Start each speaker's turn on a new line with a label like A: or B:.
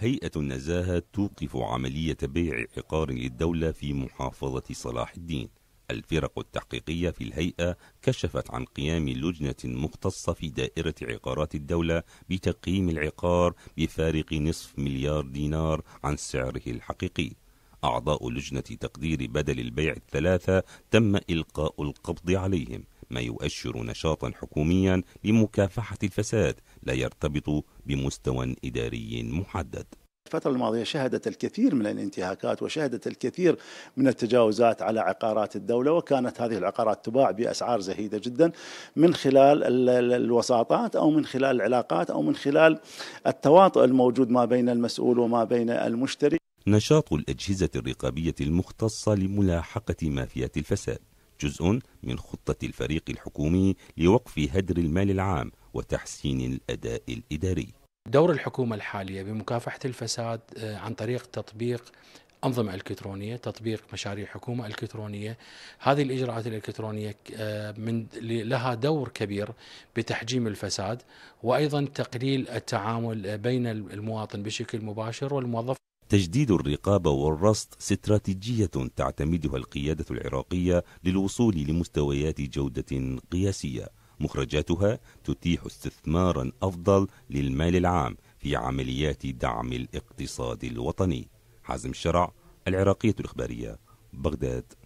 A: هيئة النزاهة توقف عملية بيع عقار للدولة في محافظة صلاح الدين الفرق التحقيقية في الهيئة كشفت عن قيام لجنة مختصة في دائرة عقارات الدولة بتقييم العقار بفارق نصف مليار دينار عن سعره الحقيقي أعضاء لجنة تقدير بدل البيع الثلاثة تم إلقاء القبض عليهم ما يؤشر نشاطا حكوميا لمكافحة الفساد لا يرتبط بمستوى إداري محدد
B: الفترة الماضية شهدت الكثير من الانتهاكات وشهدت الكثير من التجاوزات على عقارات الدولة وكانت هذه العقارات تباع بأسعار زهيدة جدا من خلال الوساطات أو من خلال العلاقات أو من خلال التواطؤ الموجود ما بين المسؤول وما بين المشتري
A: نشاط الأجهزة الرقابية المختصة لملاحقة مافيات الفساد جزء من خطة الفريق الحكومي لوقف هدر المال العام وتحسين الأداء الإداري
C: دور الحكومة الحالية بمكافحة الفساد آه، عن طريق تطبيق أنظمة إلكترونية تطبيق مشاريع حكومة إلكترونية هذه الإجراءات الإلكترونية آه، من لها دور كبير بتحجيم الفساد وأيضا تقليل التعامل بين المواطن بشكل مباشر والموظف
A: تجديد الرقابة والرصد استراتيجية تعتمدها القيادة العراقية للوصول لمستويات جودة قياسية مخرجاتها تتيح استثمارا أفضل للمال العام في عمليات دعم
B: الاقتصاد الوطني حازم الشرع العراقية الإخبارية بغداد